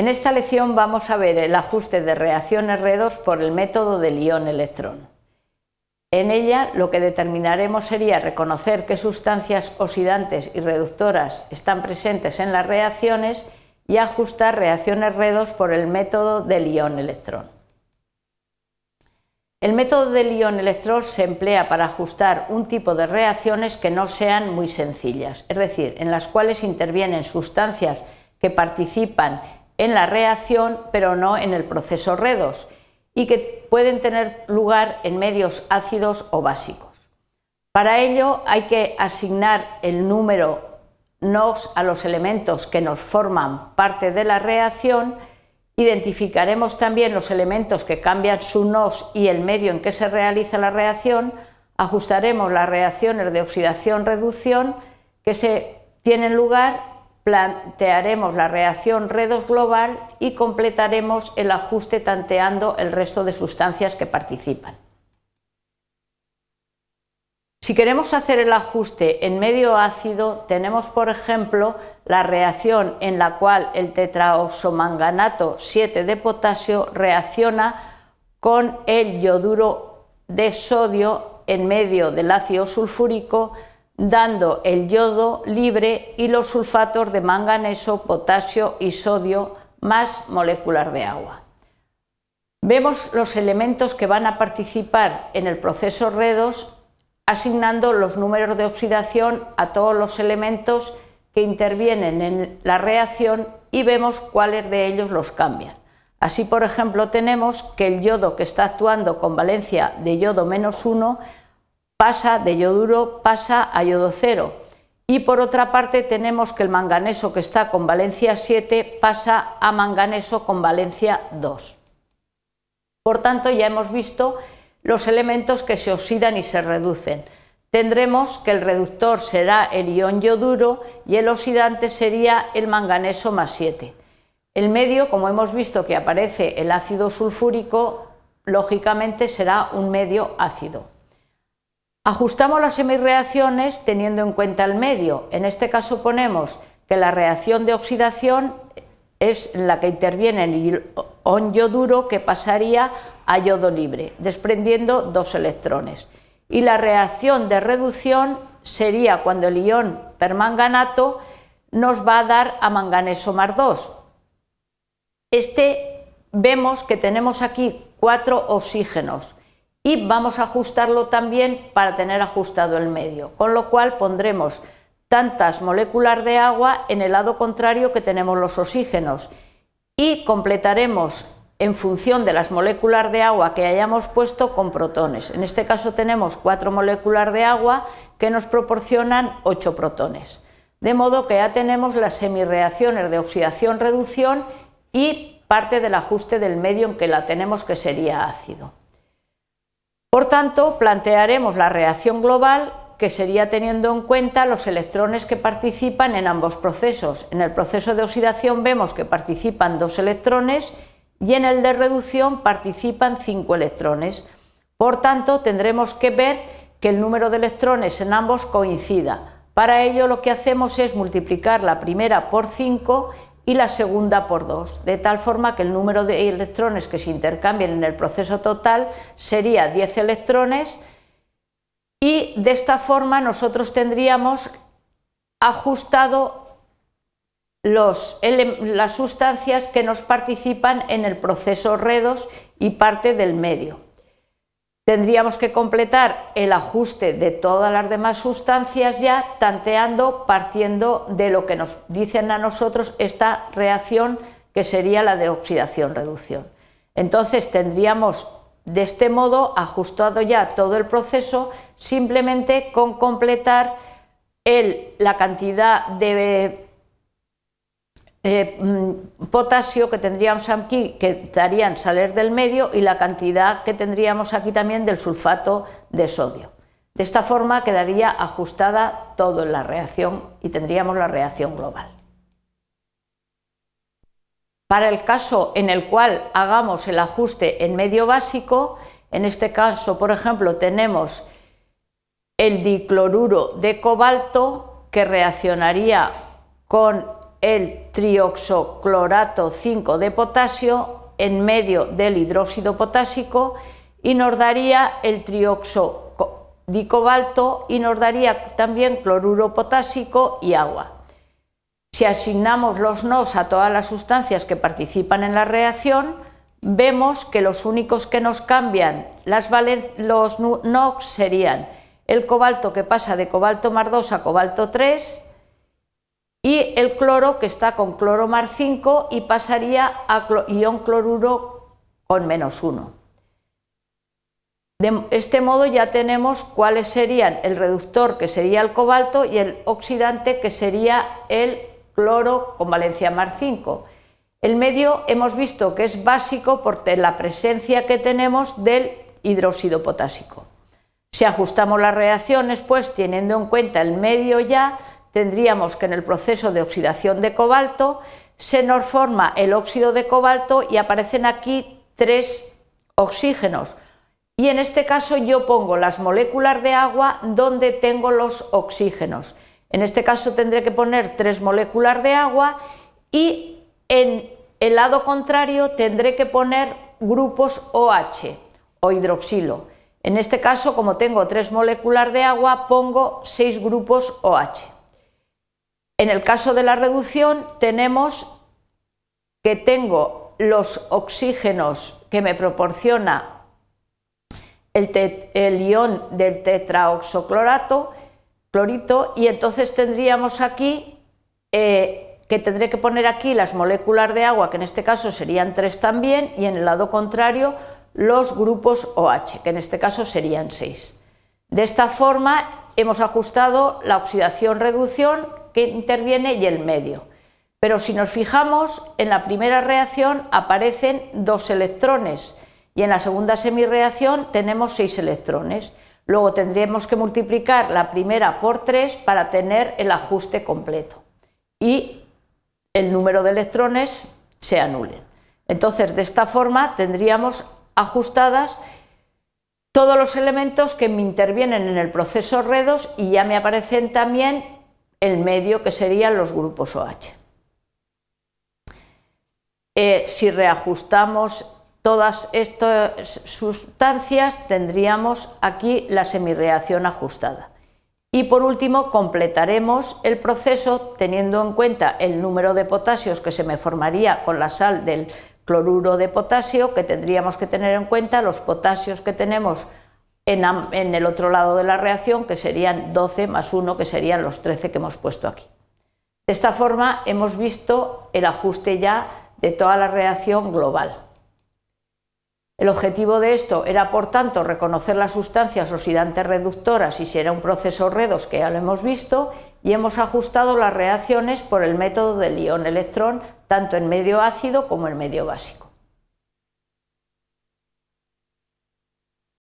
En esta lección vamos a ver el ajuste de reacciones redox por el método del ion-electrón. En ella lo que determinaremos sería reconocer qué sustancias oxidantes y reductoras están presentes en las reacciones y ajustar reacciones redox por el método del ion-electrón. El método del ion-electrón se emplea para ajustar un tipo de reacciones que no sean muy sencillas, es decir, en las cuales intervienen sustancias que participan en la reacción, pero no en el proceso redox y que pueden tener lugar en medios ácidos o básicos. Para ello hay que asignar el número NOx a los elementos que nos forman parte de la reacción, identificaremos también los elementos que cambian su NOx y el medio en que se realiza la reacción, ajustaremos las reacciones de oxidación-reducción que se tienen lugar plantearemos la reacción redox global y completaremos el ajuste tanteando el resto de sustancias que participan. Si queremos hacer el ajuste en medio ácido, tenemos por ejemplo la reacción en la cual el tetraoxomanganato 7 de potasio reacciona con el yoduro de sodio en medio del ácido sulfúrico dando el yodo libre y los sulfatos de manganeso, potasio y sodio más molecular de agua. Vemos los elementos que van a participar en el proceso redox asignando los números de oxidación a todos los elementos que intervienen en la reacción y vemos cuáles de ellos los cambian. Así, por ejemplo, tenemos que el yodo que está actuando con valencia de yodo menos 1 pasa de yoduro, pasa a yodo cero. Y por otra parte tenemos que el manganeso que está con valencia 7 pasa a manganeso con valencia 2. Por tanto, ya hemos visto los elementos que se oxidan y se reducen. Tendremos que el reductor será el ion yoduro y el oxidante sería el manganeso más 7. El medio, como hemos visto que aparece el ácido sulfúrico, lógicamente será un medio ácido. Ajustamos las semireacciones teniendo en cuenta el medio. En este caso ponemos que la reacción de oxidación es la que interviene el ion yoduro que pasaría a yodo libre, desprendiendo dos electrones. Y la reacción de reducción sería cuando el ion permanganato nos va a dar a manganeso más 2. Este vemos que tenemos aquí cuatro oxígenos y vamos a ajustarlo también para tener ajustado el medio, con lo cual pondremos tantas moléculas de agua en el lado contrario que tenemos los oxígenos y completaremos en función de las moléculas de agua que hayamos puesto con protones. En este caso tenemos cuatro moléculas de agua que nos proporcionan ocho protones. De modo que ya tenemos las semirreacciones de oxidación-reducción y parte del ajuste del medio en que la tenemos que sería ácido. Por tanto, plantearemos la reacción global que sería teniendo en cuenta los electrones que participan en ambos procesos. En el proceso de oxidación vemos que participan dos electrones y en el de reducción participan cinco electrones. Por tanto, tendremos que ver que el número de electrones en ambos coincida. Para ello lo que hacemos es multiplicar la primera por cinco y la segunda por 2, de tal forma que el número de electrones que se intercambien en el proceso total sería 10 electrones y de esta forma nosotros tendríamos ajustado las sustancias que nos participan en el proceso redos y parte del medio. Tendríamos que completar el ajuste de todas las demás sustancias ya tanteando, partiendo de lo que nos dicen a nosotros esta reacción que sería la de oxidación-reducción. Entonces tendríamos de este modo ajustado ya todo el proceso simplemente con completar la cantidad de eh, mm, potasio que tendríamos aquí, que darían salir del medio, y la cantidad que tendríamos aquí también del sulfato de sodio. De esta forma quedaría ajustada todo en la reacción y tendríamos la reacción global. Para el caso en el cual hagamos el ajuste en medio básico, en este caso, por ejemplo, tenemos el dicloruro de cobalto que reaccionaría con el trioxoclorato 5 de potasio en medio del hidróxido potásico y nos daría el trioxo dicobalto y nos daría también cloruro potásico y agua. Si asignamos los NOX a todas las sustancias que participan en la reacción, vemos que los únicos que nos cambian los NOx serían el cobalto que pasa de cobalto 2 a cobalto 3, y el cloro que está con cloro mar 5 y pasaría a ion cloruro con menos 1. De este modo ya tenemos cuáles serían el reductor que sería el cobalto y el oxidante que sería el cloro con valencia mar 5. El medio hemos visto que es básico por la presencia que tenemos del hidróxido potásico. Si ajustamos las reacciones, pues teniendo en cuenta el medio ya, tendríamos que en el proceso de oxidación de cobalto se nos forma el óxido de cobalto y aparecen aquí tres oxígenos. Y en este caso yo pongo las moléculas de agua donde tengo los oxígenos. En este caso tendré que poner tres moléculas de agua y en el lado contrario tendré que poner grupos OH o hidroxilo. En este caso, como tengo tres moléculas de agua, pongo seis grupos OH. En el caso de la reducción tenemos que tengo los oxígenos que me proporciona el, ión ion del tetraoxoclorato, clorito, y entonces tendríamos aquí eh, que tendré que poner aquí las moléculas de agua, que en este caso serían tres también, y en el lado contrario los grupos OH, que en este caso serían seis. De esta forma hemos ajustado la oxidación-reducción interviene y el medio. Pero si nos fijamos, en la primera reacción aparecen dos electrones y en la segunda semirreacción tenemos seis electrones. Luego tendríamos que multiplicar la primera por tres para tener el ajuste completo y el número de electrones se anulen. Entonces, de esta forma tendríamos ajustadas todos los elementos que me intervienen en el proceso REDOS y ya me aparecen también el medio que serían los grupos OH. si reajustamos todas estas sustancias, tendríamos aquí la semirreacción ajustada. Y por último, completaremos el proceso teniendo en cuenta el número de potasios que se me formaría con la sal del cloruro de potasio, que tendríamos que tener en cuenta los potasios que tenemos en, el otro lado de la reacción, que serían 12 más 1, que serían los 13 que hemos puesto aquí. De esta forma hemos visto el ajuste ya de toda la reacción global. El objetivo de esto era, por tanto, reconocer las sustancias oxidantes reductoras y si era un proceso redox, que ya lo hemos visto, y hemos ajustado las reacciones por el método del ion-electrón, tanto en medio ácido como en medio básico.